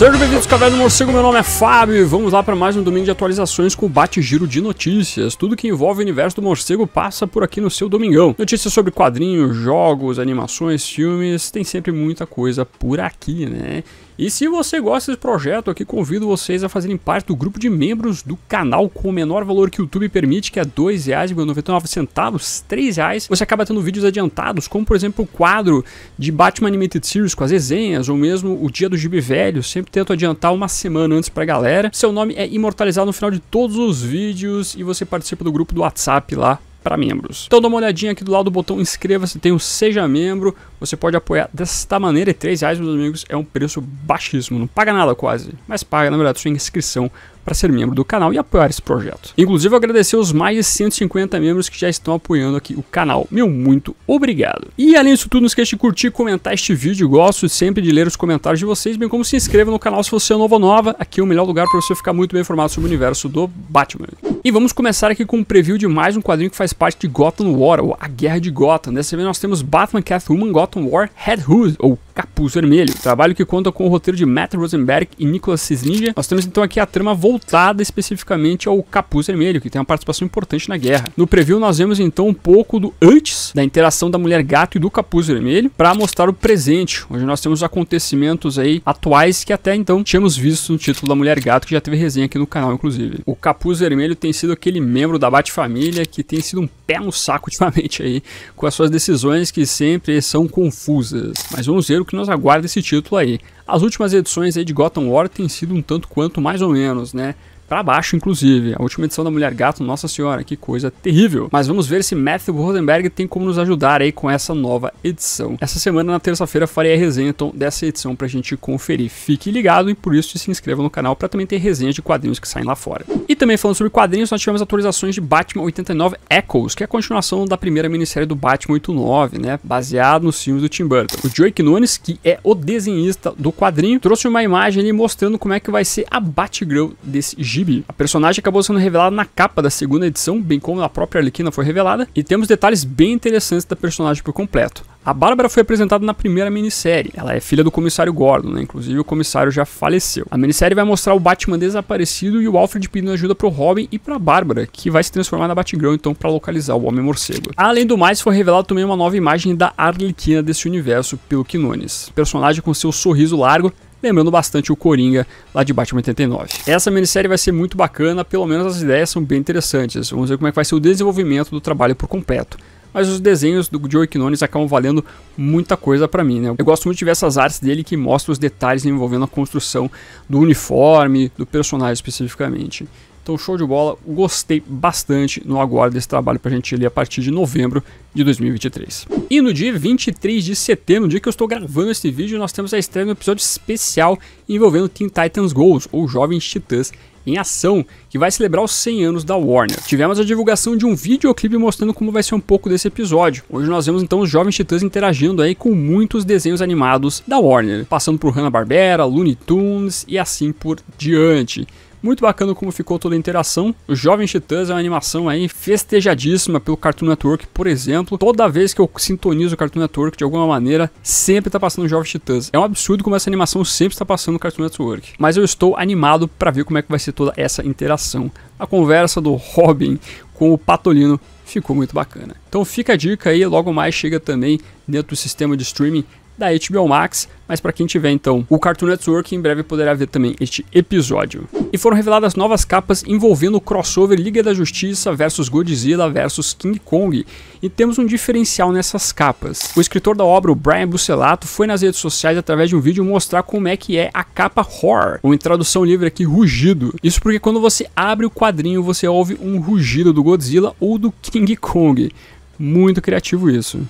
Sejam bem-vindos, Caverna do Morcego, meu nome é Fábio e vamos lá para mais um domingo de atualizações com o bate-giro de notícias. Tudo que envolve o universo do morcego passa por aqui no seu domingão. Notícias sobre quadrinhos, jogos, animações, filmes, tem sempre muita coisa por aqui, né? E se você gosta desse projeto, aqui convido vocês a fazerem parte do grupo de membros do canal com o menor valor que o YouTube permite, que é R$ 2,99, R$ reais. Você acaba tendo vídeos adiantados, como por exemplo o quadro de Batman Animated Series com as resenhas, ou mesmo o Dia do Gibi Velho, sempre tento adiantar uma semana antes pra galera. Seu nome é imortalizado no final de todos os vídeos e você participa do grupo do WhatsApp lá para membros. Então dá uma olhadinha aqui do lado do botão inscreva-se, tem o seja membro, você pode apoiar desta maneira. E 3 reais, meus amigos, é um preço baixíssimo, não paga nada quase, mas paga, na verdade, sua inscrição para ser membro do canal e apoiar esse projeto. Inclusive, agradecer os mais de 150 membros que já estão apoiando aqui o canal. Meu muito obrigado. E além disso tudo, não esqueça de curtir, comentar este vídeo. Gosto sempre de ler os comentários de vocês, bem como se inscreva no canal se você é novo ou nova. Aqui é o melhor lugar para você ficar muito bem informado sobre o universo do Batman. E vamos começar aqui com um preview de mais um quadrinho que faz parte de Gotham War, ou A Guerra de Gotham. Dessa vez nós temos Batman, Catwoman, Gotham Cotton War had who? Oh, Capuz Vermelho, trabalho que conta com o roteiro de Matt Rosenberg e Nicholas Cisninja. Nós temos então aqui a trama voltada especificamente ao Capuz Vermelho, que tem uma participação importante na guerra. No preview nós vemos então um pouco do antes da interação da mulher gato e do Capuz Vermelho para mostrar o presente, onde nós temos acontecimentos aí atuais que até então tínhamos visto no título da Mulher Gato, que já teve resenha aqui no canal inclusive. O Capuz Vermelho tem sido aquele membro da Bat-Família que tem sido um pé no saco ultimamente aí com as suas decisões que sempre são confusas. Mas vamos ver o que que nos aguarda esse título aí. As últimas edições aí de Gotham War têm sido um tanto quanto mais ou menos, né? para baixo, inclusive. A última edição da Mulher Gato, nossa senhora, que coisa terrível. Mas vamos ver se Matthew Rosenberg tem como nos ajudar aí com essa nova edição. Essa semana, na terça-feira, farei a resenha então dessa edição pra gente conferir. Fique ligado e por isso se inscreva no canal para também ter resenhas de quadrinhos que saem lá fora. E também falando sobre quadrinhos, nós tivemos atualizações de Batman 89 Echoes, que é a continuação da primeira minissérie do Batman 89, né, baseado nos filmes do Tim Burton. O Joe Nunes, que é o desenhista do quadrinho, trouxe uma imagem ali mostrando como é que vai ser a Batgirl desse giro Gibi. A personagem acabou sendo revelada na capa da segunda edição, bem como a própria Arlequina foi revelada, e temos detalhes bem interessantes da personagem por completo. A Bárbara foi apresentada na primeira minissérie. Ela é filha do comissário Gordon, né? Inclusive o comissário já faleceu. A minissérie vai mostrar o Batman desaparecido e o Alfred pedindo ajuda pro Robin e pra Bárbara, que vai se transformar na Batgirl então para localizar o Homem Morcego. Além do mais, foi revelada também uma nova imagem da Arlequina desse universo pelo Quinones. Personagem com seu sorriso largo lembrando bastante o Coringa lá de Batman 89. Essa minissérie vai ser muito bacana, pelo menos as ideias são bem interessantes. Vamos ver como é que vai ser o desenvolvimento do trabalho por completo mas os desenhos do Joe Quinones acabam valendo muita coisa para mim, né? Eu gosto muito de ver essas artes dele que mostram os detalhes envolvendo a construção do uniforme, do personagem especificamente. Então, show de bola, gostei bastante. Não aguardo esse trabalho para a gente ler a partir de novembro de 2023. E no dia 23 de setembro, no dia que eu estou gravando esse vídeo, nós temos a estreia de um episódio especial envolvendo Teen Titans Gold, ou Jovens Titãs em Ação, que vai celebrar os 100 anos da Warner. Tivemos a divulgação de um videoclipe mostrando como vai ser um pouco desse episódio, Hoje nós vemos então os jovens titãs interagindo aí com muitos desenhos animados da Warner, passando por Hanna-Barbera, Looney Tunes e assim por diante. Muito bacana como ficou toda a interação. O Jovem Titãs é uma animação aí festejadíssima pelo Cartoon Network, por exemplo. Toda vez que eu sintonizo o Cartoon Network de alguma maneira, sempre está passando o Jovem Titãs. É um absurdo como essa animação sempre está passando no Cartoon Network. Mas eu estou animado para ver como é que vai ser toda essa interação. A conversa do Robin com o Patolino ficou muito bacana. Então fica a dica aí, logo mais chega também dentro do sistema de streaming da HBO Max, mas para quem tiver então o Cartoon Network, em breve poderá ver também este episódio. E foram reveladas novas capas envolvendo o crossover Liga da Justiça versus Godzilla versus King Kong, e temos um diferencial nessas capas. O escritor da obra, o Brian Bucelato, foi nas redes sociais através de um vídeo mostrar como é que é a capa horror, ou em tradução livre aqui, rugido. Isso porque quando você abre o quadrinho, você ouve um rugido do Godzilla ou do King Kong. Muito criativo isso.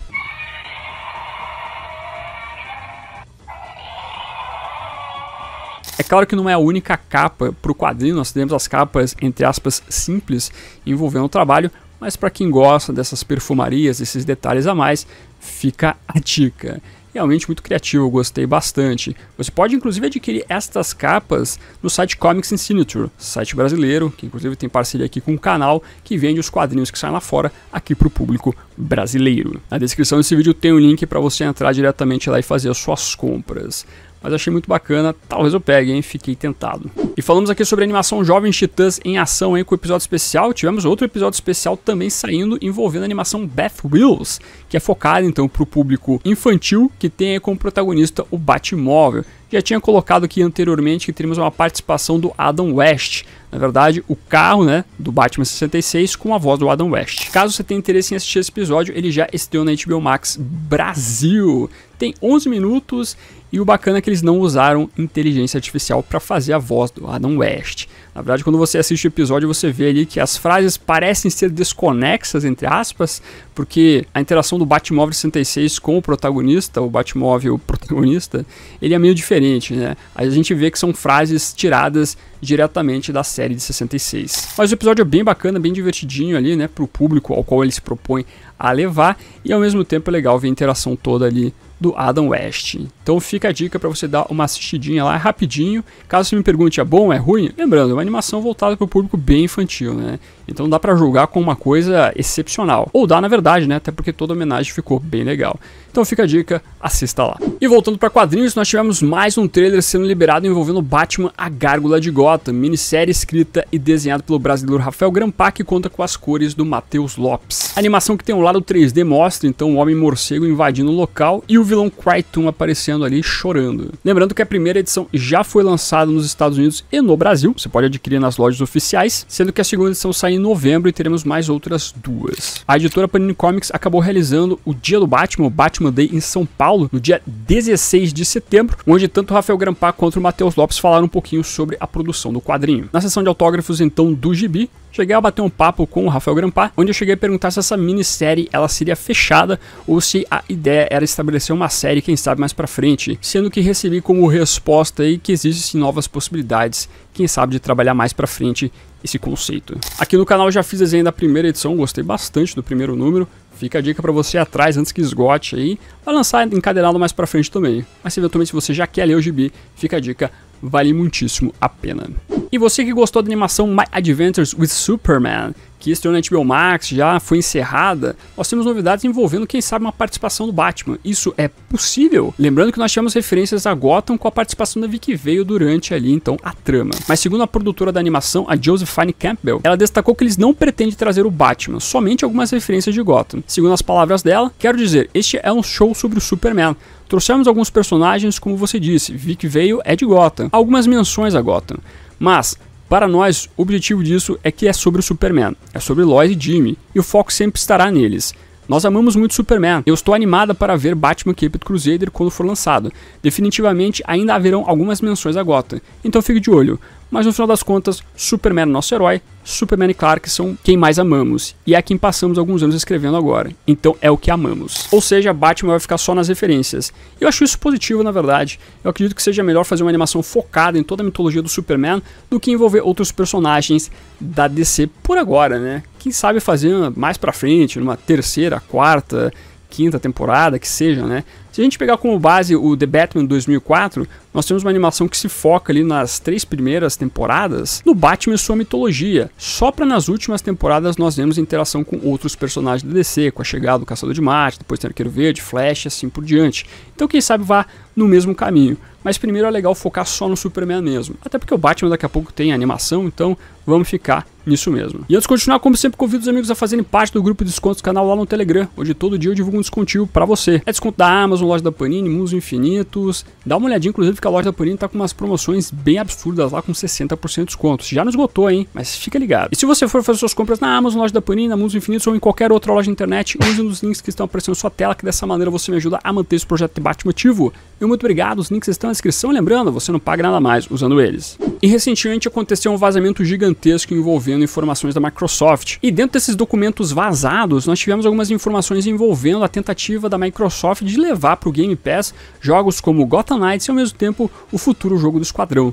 É claro que não é a única capa para o quadrinho, nós temos as capas, entre aspas, simples envolvendo o trabalho, mas para quem gosta dessas perfumarias, desses detalhes a mais, fica a dica realmente muito criativo, eu gostei bastante. Você pode inclusive adquirir estas capas no site Comics Signature, site brasileiro, que inclusive tem parceria aqui com o um canal que vende os quadrinhos que saem lá fora aqui para o público brasileiro. Na descrição desse vídeo tem o um link para você entrar diretamente lá e fazer as suas compras mas achei muito bacana, talvez eu pegue, hein? Fiquei tentado. E falamos aqui sobre a animação Jovens Titãs em ação hein, com o episódio especial. Tivemos outro episódio especial também saindo envolvendo a animação Beth Wheels, que é focada então para o público infantil, que tem aí como protagonista o Batmóvel. Já tinha colocado aqui anteriormente que teríamos uma participação do Adam West, na verdade, o carro né, do Batman 66 com a voz do Adam West. Caso você tenha interesse em assistir esse episódio, ele já estreou na HBO Max Brasil tem 11 minutos e o bacana é que eles não usaram inteligência artificial para fazer a voz do Adam West. Na verdade, quando você assiste o episódio, você vê ali que as frases parecem ser desconexas, entre aspas, porque a interação do Batmóvel 66 com o protagonista, o Batmóvel protagonista, ele é meio diferente, né? A gente vê que são frases tiradas diretamente da série de 66. Mas o episódio é bem bacana, bem divertidinho ali, né, pro público ao qual ele se propõe a levar, e ao mesmo tempo é legal ver a interação toda ali do Adam West. Então fica a dica para você dar uma assistidinha lá é rapidinho. Caso você me pergunte, é bom, é ruim? Lembrando, é uma animação voltada para o público bem infantil, né? Então dá para julgar com uma coisa excepcional. Ou dá, na verdade, né? Até porque toda a homenagem ficou bem legal. Então fica a dica, assista lá. E voltando para quadrinhos, nós tivemos mais um trailer sendo liberado envolvendo Batman A Gárgula de Gotham, minissérie escrita e desenhada pelo brasileiro Rafael Grampá, que conta com as cores do Matheus Lopes. A animação que tem um lado 3D mostra então o Homem-Morcego invadindo o local e o vilão Crichton aparecendo ali chorando. Lembrando que a primeira edição já foi lançada nos Estados Unidos e no Brasil, você pode adquirir nas lojas oficiais, sendo que a segunda edição sai em novembro e teremos mais outras duas. A editora Panini Comics acabou realizando o Dia do Batman, o Batman Batman Day em São Paulo, no dia 16 de setembro, onde tanto Rafael Grampá quanto o Matheus Lopes falaram um pouquinho sobre a produção do quadrinho. Na sessão de autógrafos, então, do Gibi, cheguei a bater um papo com o Rafael Grampá, onde eu cheguei a perguntar se essa minissérie ela seria fechada ou se a ideia era estabelecer uma série, quem sabe, mais para frente, sendo que recebi como resposta aí que existem novas possibilidades, quem sabe, de trabalhar mais para frente esse conceito. Aqui no canal eu já fiz desenho da primeira edição, gostei bastante do primeiro número. Fica a dica para você atrás antes que esgote aí. para lançar encadenado mais para frente também. Mas eventualmente se você já quer ler o gibi, fica a dica vale muitíssimo a pena. E você que gostou da animação My Adventures with Superman, que estreou na HBO Max, já foi encerrada, nós temos novidades envolvendo, quem sabe, uma participação do Batman. Isso é possível? Lembrando que nós tivemos referências a Gotham com a participação da Vicky Veio durante ali, então, a trama. Mas segundo a produtora da animação, a Josephine Campbell, ela destacou que eles não pretendem trazer o Batman, somente algumas referências de Gotham. Segundo as palavras dela, quero dizer, este é um show sobre o Superman, Trouxemos alguns personagens, como você disse, Vic veio é de Gotham, algumas menções a Gotham, mas para nós, o objetivo disso é que é sobre o Superman, é sobre Lois e Jimmy, e o foco sempre estará neles. Nós amamos muito Superman. Eu estou animada para ver Batman Caped Crusader quando for lançado. Definitivamente ainda haverão algumas menções a Gotham, então fique de olho mas no final das contas, Superman é nosso herói, Superman e Clark são quem mais amamos, e é quem passamos alguns anos escrevendo agora, então é o que amamos. Ou seja, Batman vai ficar só nas referências. Eu acho isso positivo, na verdade. Eu acredito que seja melhor fazer uma animação focada em toda a mitologia do Superman do que envolver outros personagens da DC por agora, né? Quem sabe fazer mais pra frente, numa terceira, quarta, quinta temporada, que seja, né? Se a gente pegar como base o The Batman 2004, nós temos uma animação que se foca ali nas três primeiras temporadas no Batman e sua mitologia. Só para nas últimas temporadas nós vemos interação com outros personagens da DC, com a chegada do Caçador de Marte, depois tem Arqueiro Verde, Flash, assim por diante. Então quem sabe vá no mesmo caminho. Mas primeiro é legal focar só no Superman mesmo. Até porque o Batman daqui a pouco tem animação, então vamos ficar nisso mesmo. E antes de continuar, como sempre, convido os amigos a fazerem parte do grupo de descontos do canal lá no Telegram, onde todo dia eu divulgo um descontinho para você. É desconto da Amazon, mesmo loja da Panini, Mundos Infinitos. Dá uma olhadinha, inclusive, que a loja da Panini tá com umas promoções bem absurdas lá, com 60% de desconto. Já não esgotou, hein? Mas fica ligado. E se você for fazer suas compras na Amazon, loja da Panini, na Mundos Infinitos ou em qualquer outra loja de internet, use um dos links que estão aparecendo na sua tela, que dessa maneira você me ajuda a manter esse projeto de Batman motivo. E muito obrigado, os links estão na descrição. Lembrando, você não paga nada mais usando eles. E recentemente aconteceu um vazamento gigantesco envolvendo informações da Microsoft. E dentro desses documentos vazados, nós tivemos algumas informações envolvendo a tentativa da Microsoft de levar levar para o Game Pass jogos como Gotham Knights e ao mesmo tempo o futuro jogo do Esquadrão.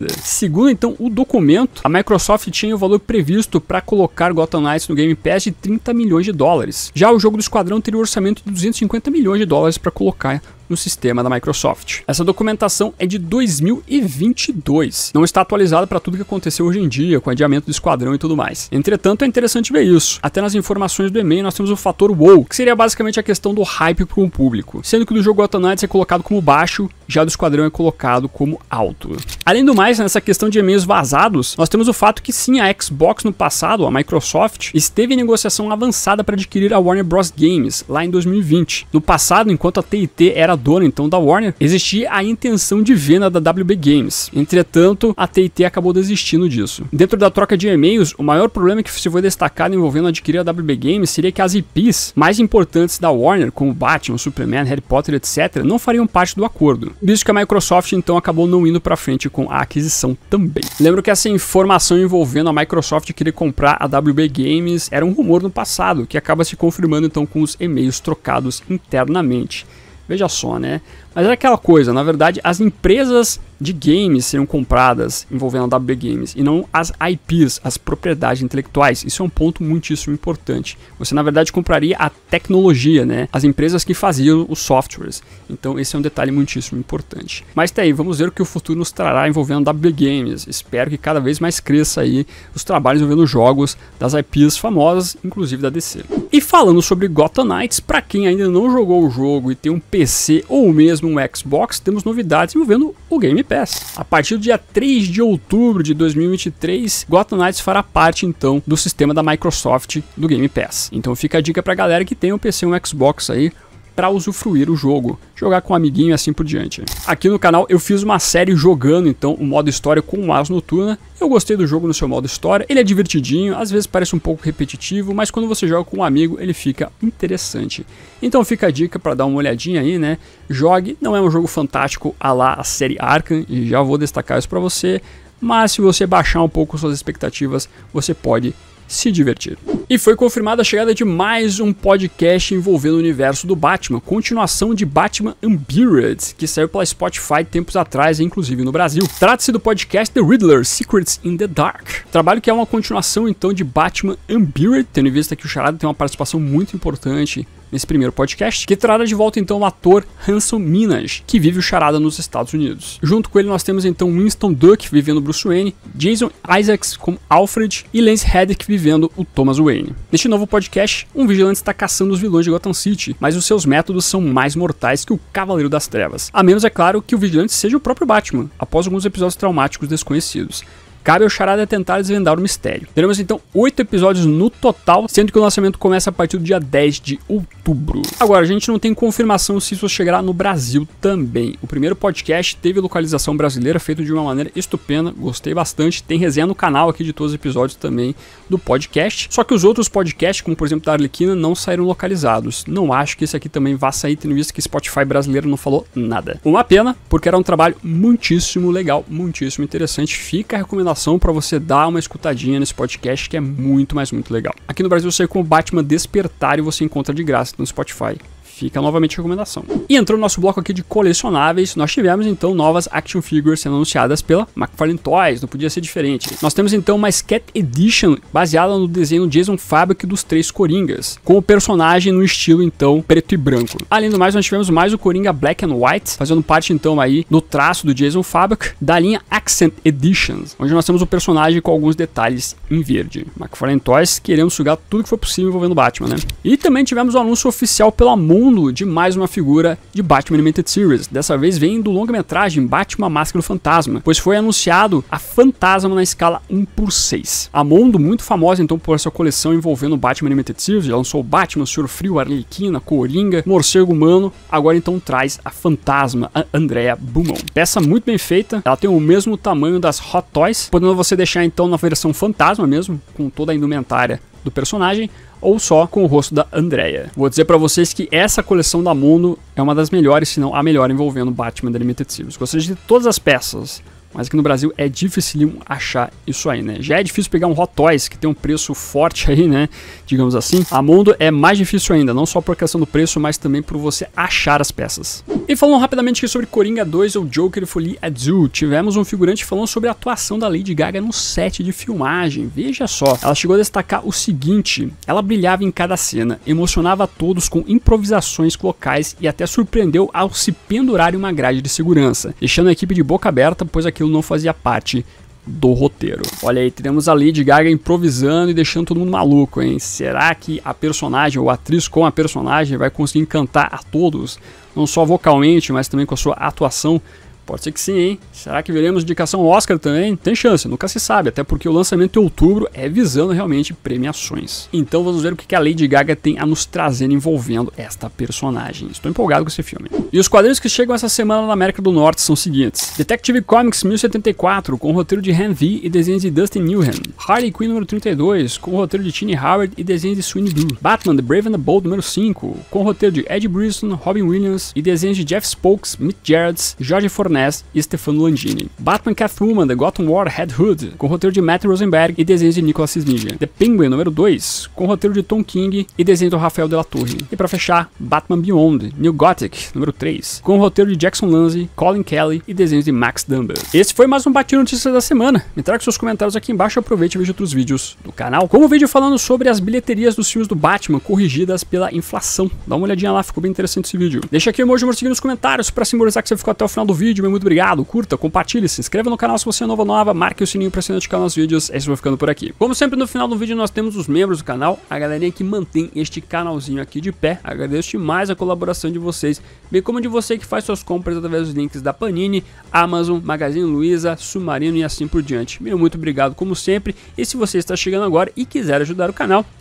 Eh, segundo então o documento, a Microsoft tinha o valor previsto para colocar Gotham Knights no Game Pass de 30 milhões de dólares. Já o jogo do Esquadrão teria um orçamento de 250 milhões de dólares para colocar no sistema da Microsoft. Essa documentação é de 2022, não está atualizada para tudo que aconteceu hoje em dia, com o adiamento do esquadrão e tudo mais. Entretanto, é interessante ver isso. Até nas informações do e-mail nós temos o fator WoW, que seria basicamente a questão do hype para um público, sendo que do jogo Gotham Knights é colocado como baixo, já do esquadrão é colocado como alto. Além do mais, nessa questão de e-mails vazados, nós temos o fato que sim, a Xbox no passado, a Microsoft, esteve em negociação avançada para adquirir a Warner Bros. Games, lá em 2020. No passado, enquanto a TIT era dona então da Warner, existia a intenção de venda da WB Games. Entretanto, a TT acabou desistindo disso. Dentro da troca de e-mails, o maior problema que se foi destacado envolvendo adquirir a WB Games seria que as IPs mais importantes da Warner, como Batman, Superman, Harry Potter, etc., não fariam parte do acordo. Visto isso que a Microsoft então acabou não indo para frente com a aquisição também. Lembro que essa informação envolvendo a Microsoft querer comprar a WB Games era um rumor no passado, que acaba se confirmando então com os e-mails trocados internamente. Veja só, né? Mas era é aquela coisa, na verdade, as empresas de games seriam compradas envolvendo a WB Games e não as IPs, as propriedades intelectuais. Isso é um ponto muitíssimo importante. Você, na verdade, compraria a tecnologia, né? As empresas que faziam os softwares. Então, esse é um detalhe muitíssimo importante. Mas tá aí, vamos ver o que o futuro nos trará envolvendo a WB Games. Espero que cada vez mais cresça aí os trabalhos envolvendo jogos das IPs famosas, inclusive da DC. E falando sobre Gotham Knights, para quem ainda não jogou o jogo e tem um PC ou mesmo mesmo um Xbox, temos novidades envolvendo o Game Pass. A partir do dia 3 de outubro de 2023, Gotham Knights fará parte então do sistema da Microsoft do Game Pass. Então fica a dica pra galera que tem um PC ou um Xbox aí, para usufruir o jogo, jogar com um amiguinho e assim por diante. Aqui no canal eu fiz uma série jogando então o modo história com o Ars Noturna. Eu gostei do jogo no seu modo história, ele é divertidinho, às vezes parece um pouco repetitivo, mas quando você joga com um amigo ele fica interessante. Então fica a dica para dar uma olhadinha aí, né? Jogue, não é um jogo fantástico a lá a série Arkham, e já vou destacar isso para você, mas se você baixar um pouco suas expectativas, você pode se divertir. E foi confirmada a chegada de mais um podcast envolvendo o universo do Batman, continuação de Batman Unburied, que saiu pela Spotify tempos atrás, inclusive no Brasil. Trata-se do podcast The Riddler Secrets in the Dark, trabalho que é uma continuação então de Batman Unburied, tendo em vista que o Charada tem uma participação muito importante nesse primeiro podcast, que trará de volta então o ator Hanson Minaj, que vive o Charada nos Estados Unidos. Junto com ele nós temos então Winston Duck vivendo Bruce Wayne, Jason Isaacs como Alfred e Lance Reddick vivendo o Thomas Wayne. Neste novo podcast, um vigilante está caçando os vilões de Gotham City, mas os seus métodos são mais mortais que o Cavaleiro das Trevas. A menos, é claro, que o vigilante seja o próprio Batman, após alguns episódios traumáticos desconhecidos. Cabe ao Charada tentar desvendar o mistério. Teremos então oito episódios no total, sendo que o lançamento começa a partir do dia 10 de outubro. Agora, a gente não tem confirmação se isso chegará no Brasil também. O primeiro podcast teve localização brasileira, feito de uma maneira estupenda, gostei bastante. Tem resenha no canal aqui de todos os episódios também do podcast. Só que os outros podcasts, como por exemplo da Arlequina, não saíram localizados. Não acho que esse aqui também vá sair, tendo visto que Spotify brasileiro não falou nada. Uma pena, porque era um trabalho muitíssimo legal, muitíssimo interessante. Fica recomendado recomendação para você dar uma escutadinha nesse podcast que é muito, mas muito legal. Aqui no Brasil você com Batman Despertar e você encontra de graça no Spotify. Fica novamente a recomendação. E entrou no nosso bloco aqui de colecionáveis, nós tivemos então novas action figures sendo anunciadas pela McFarlane Toys, não podia ser diferente. Nós temos então uma Sket Edition baseada no desenho Jason Fabric dos Três Coringas, com o personagem no estilo então preto e branco. Além do mais, nós tivemos mais o Coringa Black and White, fazendo parte então aí do traço do Jason Fabric da linha Accent Editions, onde nós temos o personagem com alguns detalhes em verde. McFarlane Toys querendo sugar tudo que foi possível envolvendo Batman, né? E também tivemos o um anúncio oficial pela Moon segundo de mais uma figura de Batman Animated Series. Dessa vez vem do longa-metragem Batman Máscara do Fantasma, pois foi anunciado a Fantasma na escala 1 por 6. A Mondo, muito famosa então por essa coleção envolvendo Batman Animated Series, já lançou Batman, Senhor Frio, Arlequina, Coringa, Morcego Humano, agora então traz a Fantasma, a Andrea Beaumont. Peça muito bem feita, ela tem o mesmo tamanho das Hot Toys, podendo você deixar então na versão Fantasma mesmo, com toda a indumentária do personagem, ou só com o rosto da Andrea. Vou dizer para vocês que essa coleção da Mundo é uma das melhores, se não a melhor envolvendo Batman da Limited Series. Gostei de todas as peças, mas aqui no Brasil é difícil achar isso aí, né? Já é difícil pegar um Hot Toys, que tem um preço forte aí, né? Digamos assim. A Mondo é mais difícil ainda, não só por questão do preço, mas também por você achar as peças. E falando rapidamente sobre Coringa 2 ou Joker Folie Azul, tivemos um figurante falando sobre a atuação da Lady Gaga no set de filmagem. Veja só, ela chegou a destacar o seguinte, ela brilhava em cada cena, emocionava a todos com improvisações locais e até surpreendeu ao se pendurar em uma grade de segurança, deixando a equipe de boca aberta, pois aqui aquilo não fazia parte do roteiro. Olha aí, teremos a Lady Gaga improvisando e deixando todo mundo maluco, hein? Será que a personagem ou a atriz com a personagem vai conseguir encantar a todos? Não só vocalmente, mas também com a sua atuação Pode ser que sim, hein? Será que veremos indicação Oscar também? Tem chance, nunca se sabe, até porque o lançamento em outubro é visando realmente premiações. Então vamos ver o que a Lady Gaga tem a nos trazer envolvendo esta personagem. Estou empolgado com esse filme. E os quadrinhos que chegam essa semana na América do Norte são os seguintes: Detective Comics 1074, com o roteiro de Han V e desenhos de Dustin Newham. Harley Quinn número 32, com o roteiro de Tini Howard e desenhos de Sweeney Doo. Batman The Brave and the Bold número 5, com o roteiro de Ed Brisson, Robin Williams e desenhos de Jeff Spokes, Mick Jarrett, George Fornell. Ness e Stefano Landini. Batman Catwoman The Gotham War Red Hood, com roteiro de Matt Rosenberg e desenhos de Nicolas Sismigia. The Penguin número 2, com roteiro de Tom King e desenho do Rafael Della Torre. E para fechar, Batman Beyond New Gothic número 3, com roteiro de Jackson Lindsay, Colin Kelly e desenhos de Max Dumber. Esse foi mais um Batido Notícias da Semana. Me traga seus comentários aqui embaixo e aproveite e veja outros vídeos do canal, como o vídeo falando sobre as bilheterias dos filmes do Batman corrigidas pela inflação. Dá uma olhadinha lá, ficou bem interessante esse vídeo. Deixa aqui o emoji morcego nos comentários para simbolizar que você ficou até o final do vídeo, meu muito obrigado. Curta, compartilhe, se inscreva no canal se você é novo ou nova, marque o sininho para se notificar nos vídeos. Esse vai ficando por aqui. Como sempre, no final do vídeo nós temos os membros do canal, a galerinha que mantém este canalzinho aqui de pé. Agradeço demais a colaboração de vocês, bem como de você que faz suas compras através dos links da Panini, Amazon, Magazine Luiza, Submarino e assim por diante. Meu muito obrigado como sempre. E se você está chegando agora e quiser ajudar o canal,